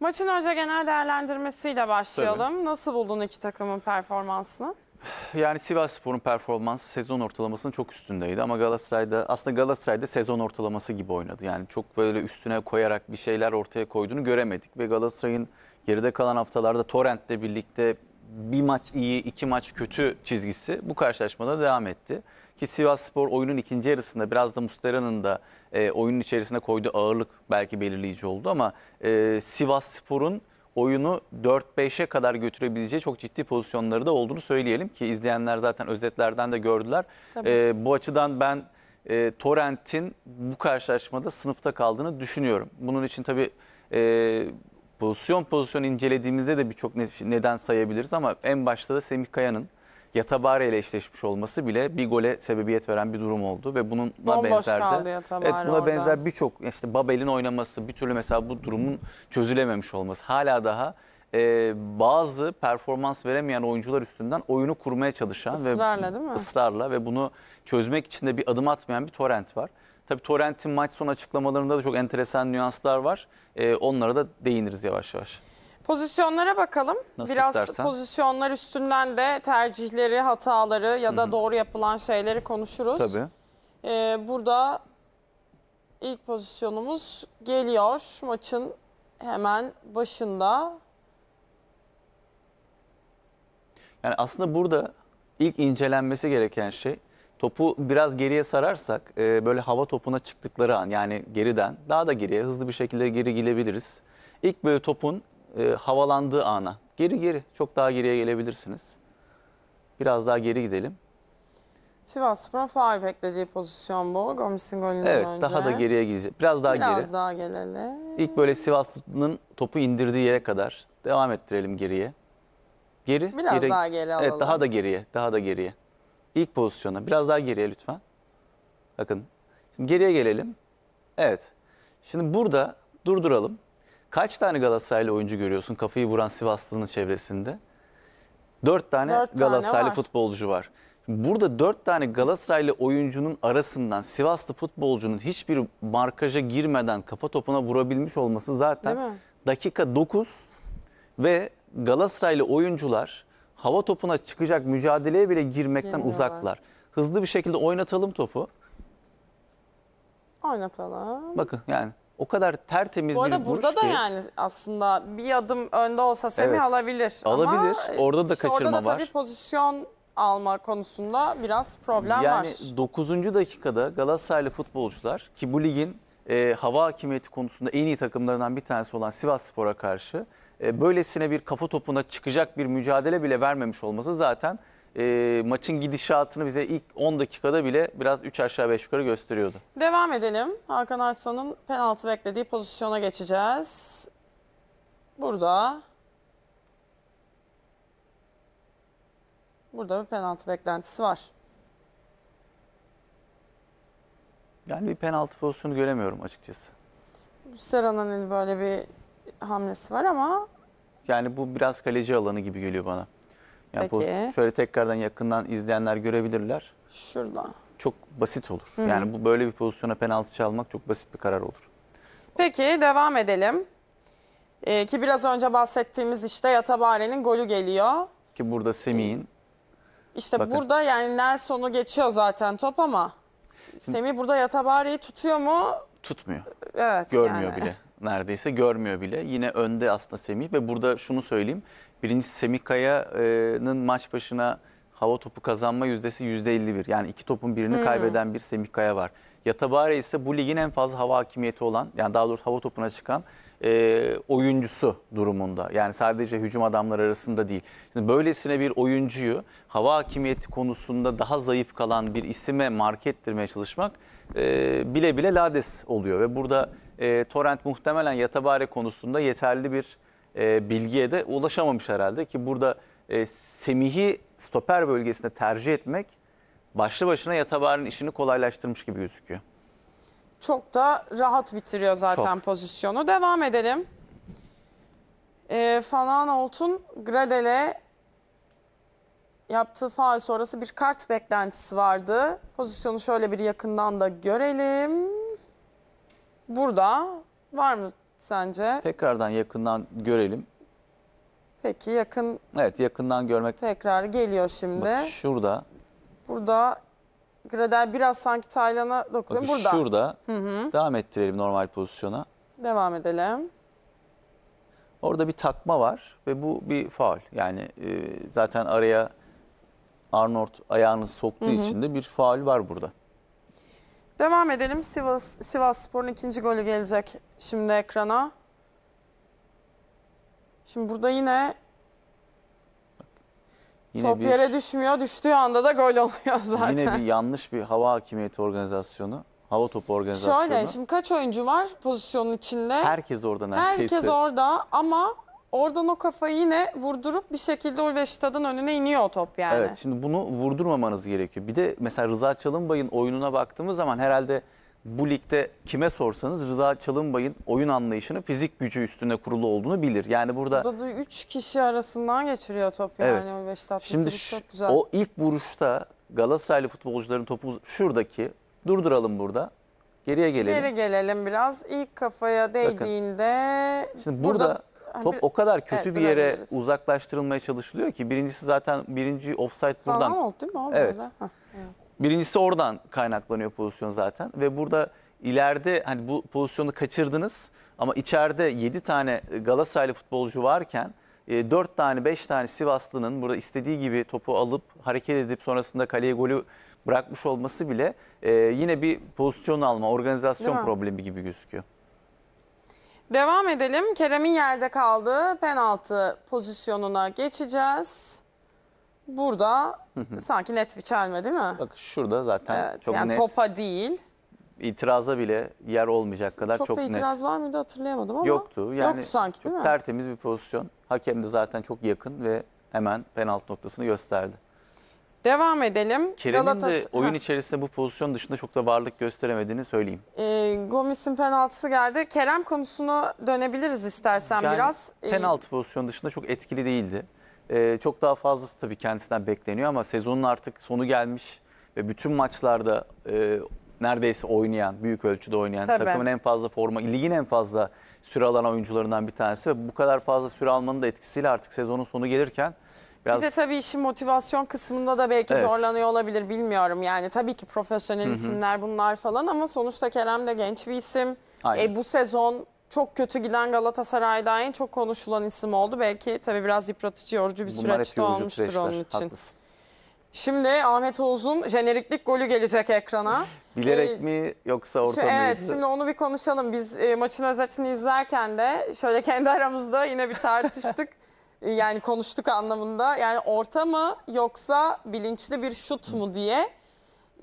Maçın önce genel değerlendirmesiyle başlayalım. Tabii. Nasıl buldun iki takımın performansını? Yani Sivas Spor'un performansı sezon ortalamasının çok üstündeydi ama Galatasaray'da aslında Galatasaray'da sezon ortalaması gibi oynadı. Yani çok böyle üstüne koyarak bir şeyler ortaya koyduğunu göremedik ve Galatasaray'ın geride kalan haftalarda Torrent'le birlikte bir maç iyi, iki maç kötü çizgisi bu karşılaşmada devam etti. Ki Sivas Spor oyunun ikinci yarısında biraz da Mustera'nın da e, oyunun içerisine koyduğu ağırlık belki belirleyici oldu ama e, Sivas Spor'un oyunu 4-5'e kadar götürebileceği çok ciddi pozisyonları da olduğunu söyleyelim ki izleyenler zaten özetlerden de gördüler. E, bu açıdan ben e, Torrent'in bu karşılaşmada sınıfta kaldığını düşünüyorum. Bunun için tabii e, pozisyon pozisyon incelediğimizde de birçok neden sayabiliriz ama en başta da Semih Kaya'nın Yatabare ile eşleşmiş olması bile bir gole sebebiyet veren bir durum oldu ve bununla Bomboş benzer de evet buna orada. benzer birçok işte Babel'in oynaması bir türlü mesela bu durumun çözülememiş olması hala daha e, bazı performans veremeyen oyuncular üstünden oyunu kurmaya çalışan ısrarla, ve değil mi? ısrarla ve bunu çözmek için de bir adım atmayan bir torrent var. Tabii Torrent'in maç son açıklamalarında da çok enteresan nüanslar var. E, onlara da değiniriz yavaş yavaş. Pozisyonlara bakalım. Nasıl Biraz istersen. pozisyonlar üstünden de tercihleri, hataları ya da Hı -hı. doğru yapılan şeyleri konuşuruz. Tabii. Ee, burada ilk pozisyonumuz geliyor maçın hemen başında. Yani aslında burada ilk incelenmesi gereken şey topu biraz geriye sararsak e, böyle hava topuna çıktıkları an yani geriden daha da geriye hızlı bir şekilde geri gidebiliriz. İlk böyle topun e, havalandığı ana geri geri çok daha geriye gelebilirsiniz. Biraz daha geri gidelim. Sivas Sivasspor'un faal beklediği pozisyon bu. Gomis'in golünden evet, önce. Evet daha da geriye gideceğiz. Biraz daha Biraz geri. Biraz daha gelelim. İlk böyle Sivaslı'nın topu indirdiği yere kadar devam ettirelim geriye. Geri. Biraz geri. daha geri alalım. Evet daha da geriye. Daha da geriye. İlk pozisyona. Biraz daha geriye lütfen. Bakın. Şimdi geriye gelelim. Evet. Şimdi burada durduralım. Kaç tane Galatasaraylı oyuncu görüyorsun kafayı vuran Sivaslı'nın çevresinde? Dört tane dört Galatasaraylı futbolcu var. Burada dört tane Galatasaraylı oyuncunun arasından Sivaslı futbolcunun hiçbir markaja girmeden kafa topuna vurabilmiş olması zaten dakika 9 ve Galatasaraylı oyuncular hava topuna çıkacak mücadeleye bile girmekten Girmiyorlar. uzaklar. Hızlı bir şekilde oynatalım topu. Oynatalım. Bakın yani o kadar tertemiz Bu bir arada burada da ki. yani aslında bir adım önde olsa Semih Evet. alabilir. Alabilir. Ama Orada da işte kaçırma Orada da var. tabii pozisyon alma konusunda biraz problem yani var. 9. dakikada Galatasaraylı futbolcular ki bu ligin e, hava hakimiyeti konusunda en iyi takımlarından bir tanesi olan Sivas Spor'a karşı e, böylesine bir kafa topuna çıkacak bir mücadele bile vermemiş olması zaten e, maçın gidişatını bize ilk 10 dakikada bile biraz 3 aşağı 5 yukarı gösteriyordu. Devam edelim. Hakan Arslan'ın penaltı beklediği pozisyona geçeceğiz. Burada burada bir penaltı beklentisi var. Yani bir penaltı pozisyonu göremiyorum açıkçası. Serhan'ın böyle bir hamlesi var ama Yani bu biraz kaleci alanı gibi geliyor bana. Yani Peki. şöyle tekrardan yakından izleyenler görebilirler. şurada. Çok basit olur. Yani bu böyle bir pozisyona penaltı çalmak çok basit bir karar olur. Peki devam edelim. Ee, ki biraz önce bahsettiğimiz işte Yatabare'nin golü geliyor. Ki burada Semih'in İşte Bakın. burada yani Nelson'u geçiyor zaten top ama Semih burada Yatabare'yi tutuyor mu? tutmuyor. Evet. Görmüyor yani. bile. neredeyse görmüyor bile. Yine önde aslında Semih ve burada şunu söyleyeyim. Birincisi Semih Kaya'nın maç başına hava topu kazanma yüzdesi %51. Yani iki topun birini hmm. kaybeden bir Semih Kaya var. Yatabare ise bu ligin en fazla hava hakimiyeti olan yani daha doğrusu hava topuna çıkan e, oyuncusu durumunda. Yani sadece hücum adamları arasında değil. Şimdi böylesine bir oyuncuyu hava hakimiyeti konusunda daha zayıf kalan bir isime market ettirmeye çalışmak e, bile bile lades oluyor. Ve burada e, Torrent muhtemelen yatabari konusunda yeterli bir e, bilgiye de ulaşamamış herhalde ki burada e, Semih'i stoper bölgesinde tercih etmek başlı başına Yatabare'nin işini kolaylaştırmış gibi gözüküyor. Çok da rahat bitiriyor zaten Çok. pozisyonu. Devam edelim. E, Falan Oltun Gradel'e yaptığı faal sonrası bir kart beklentisi vardı. Pozisyonu şöyle bir yakından da görelim. Burada var mı sence? Tekrardan yakından görelim. Peki yakın Evet yakından görmek. tekrar geliyor şimdi. Bak şurada. Burada Gradel biraz sanki Taylan'a dokunuyor. Bakın Burada şurada. Devam ettirelim normal pozisyona. devam edelim. Orada bir takma var ve bu bir faul. Yani e, zaten araya Arnold ayağını soktuğu için de bir faul var burada. Devam edelim. Sivas, Sivas Spor'un ikinci golü gelecek şimdi ekrana. Şimdi burada yine, yine top bir, yere düşmüyor. Düştüğü anda da gol oluyor zaten. Yine bir yanlış bir hava hakimiyeti organizasyonu. Hava topu organizasyonu. Şöyle şimdi kaç oyuncu var pozisyonun içinde? Herkes orada neredeyse. Herkes orada ama Oradan o kafayı yine vurdurup bir şekilde o Reşit'in önüne iniyor o top yani. Evet şimdi bunu vurdurmamanız gerekiyor. Bir de mesela Rıza Çalınbay'ın oyununa baktığımız zaman herhalde bu ligde kime sorsanız Rıza Çalınbay'ın oyun anlayışını fizik gücü üstüne kurulu olduğunu bilir. Yani burada... Burada da 3 kişi arasından geçiriyor top evet. o Reşit Şimdi şu, çok güzel. o ilk vuruşta Galatasaraylı futbolcuların topu şuradaki durduralım burada. Geriye gelelim. Geri gelelim biraz. İlk kafaya değdiğinde Bakın. Şimdi burada, burada Top o kadar kötü evet, bir yere uzaklaştırılmaya çalışılıyor ki birincisi zaten birinci offside buradan. Falan oldu değil mi? O evet. evet. Birincisi oradan kaynaklanıyor pozisyon zaten ve burada ileride hani bu pozisyonu kaçırdınız ama içeride 7 tane Galatasaraylı futbolcu varken 4 e, tane 5 tane Sivaslı'nın burada istediği gibi topu alıp hareket edip sonrasında kaleye golü bırakmış olması bile e, yine bir pozisyon alma, organizasyon problemi gibi gözüküyor. Devam edelim. Kerem'in yerde kaldığı penaltı pozisyonuna geçeceğiz. Burada sanki net bir çelme değil mi? Bak şurada zaten Evet, çok yani net. topa değil. itiraza bile yer olmayacak kadar çok, Çok, da itiraz var mıydı hatırlayamadım ama. Yoktu. Yani Yoktu sanki çok değil mi? tertemiz bir pozisyon. Hakem de zaten çok yakın ve hemen penaltı noktasını gösterdi. Devam edelim. Kerem'in de oyun Ha. içerisinde bu pozisyon dışında çok da varlık gösteremediğini söyleyeyim. Ee, Gomis'in penaltısı geldi. Kerem konusuna dönebiliriz istersen Yani biraz. Ee, penaltı pozisyon dışında çok etkili değildi. Ee, çok daha fazlası tabii kendisinden bekleniyor ama sezonun artık sonu gelmiş ve bütün maçlarda e, neredeyse oynayan, büyük ölçüde oynayan, Tabii. takımın en fazla forma, ligin en fazla süre alan oyuncularından bir tanesi ve bu kadar fazla süre almanın da etkisiyle artık sezonun sonu gelirken Biraz... Bir de tabii işin motivasyon kısmında da belki evet. zorlanıyor olabilir bilmiyorum. Yani tabii ki profesyonel Hı -hı. isimler bunlar falan ama sonuçta Kerem de genç bir isim. E, bu sezon çok kötü giden Galatasaray'da en çok konuşulan isim oldu. Belki tabii biraz yıpratıcı, yorucu bir Bunlar süreç de olmuştur süreçler. onun için. Haklısın. Şimdi Ahmet Oğuz'un jeneriklik golü gelecek ekrana. Bilerek ee, mi yoksa ortamı? Şimdi, evet şimdi onu bir konuşalım. Biz e, maçın özetini izlerken de şöyle kendi aramızda yine bir tartıştık. Ee, yani konuştuk anlamında yani orta mı yoksa bilinçli bir şut mu diye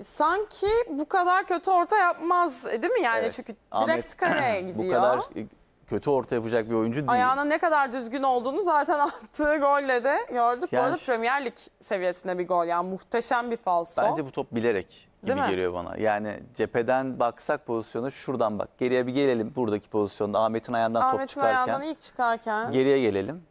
sanki bu kadar kötü orta yapmaz e, değil mi yani Evet. çünkü direkt Ahmet, kareye gidiyor. Bu kadar e, kötü orta yapacak bir oyuncu değil. Ayağına ne kadar düzgün olduğunu zaten attığı golle de gördük. Bu Yani arada Premier Lig seviyesinde bir gol yani muhteşem bir falso. Bence bu top bilerek gibi Değil mi? geliyor bana. Yani cepheden baksak pozisyona şuradan bak. Geriye bir gelelim buradaki pozisyonda. Ahmet'in ayağından top Ahmet'in ayağından ilk çıkarken geriye gelelim.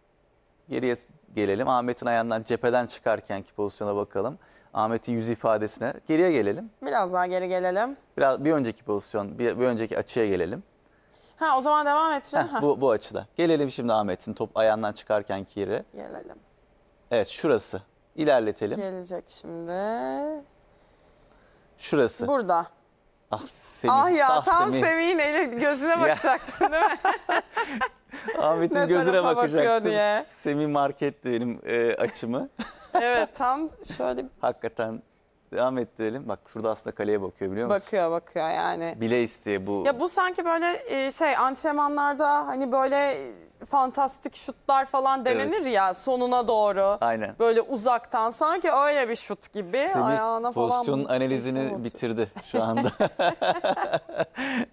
Geriye gelelim. Ahmet'in ayağından cepheden çıkarkenki pozisyona bakalım. Ahmet'in yüz ifadesine. Geriye gelelim. Biraz daha geri gelelim. Biraz bir önceki pozisyon, bir, bir önceki açıya gelelim. Ha o zaman devam et. Ha. bu, bu açıda. Gelelim şimdi Ahmet'in top ayağından çıkarken yere. Gelelim. Evet şurası. İlerletelim. Gelecek şimdi. Şurası. Burada. Ah Semih. Ah ya ah, tam Semih'in Semih gözüne bakacaktın değil mi? Ahmet'in gözüne bakacaktım. Semi marketti benim e, açımı. Evet tam şöyle Hakikaten Devam ettirelim. Bak şurada aslında kaleye bakıyor biliyor musun? Bakıyor bakıyor yani. Bile isteye bu. Ya bu sanki böyle e, şey antrenmanlarda hani böyle fantastik şutlar falan denenir Evet. ya sonuna doğru. Aynen. Böyle uzaktan sanki öyle bir şut gibi ayağına falan. pozisyon vurdu, analizini bitirdi şu anda.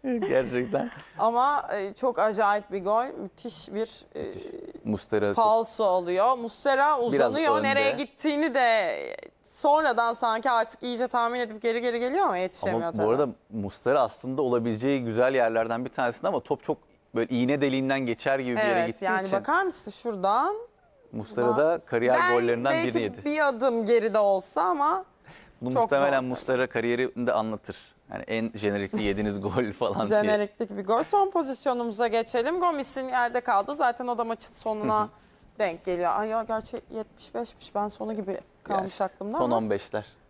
Gerçekten. Ama e, çok acayip bir gol. Müthiş bir e, Müthiş. Mustera falso alıyor. Mustera uzanıyor. Nereye gittiğini de sonradan sanki artık iyice tahmin edip geri geri geliyor ama yetişemiyor ama tabii. bu arada Mustera aslında olabileceği güzel yerlerden bir tanesinde ama top çok böyle iğne deliğinden geçer gibi bir yere evet gittiği yani için. bakar mısın şuradan? Mustera da kariyer ben gollerinden birini yedi. bir adım geride olsa ama Bunu çok muhtemelen Mustera Mustera de anlatır. Yani en jenerikli yediğiniz gol falan diye. Jeneriklik bir gol. Son pozisyonumuza geçelim. Gomis'in yerde kaldı. Zaten o da maçın sonuna denk geliyor. Ay ya gerçi 75'miş. Ben sonu gibi kalmış Ya, aklımda Son ama. 15'ler.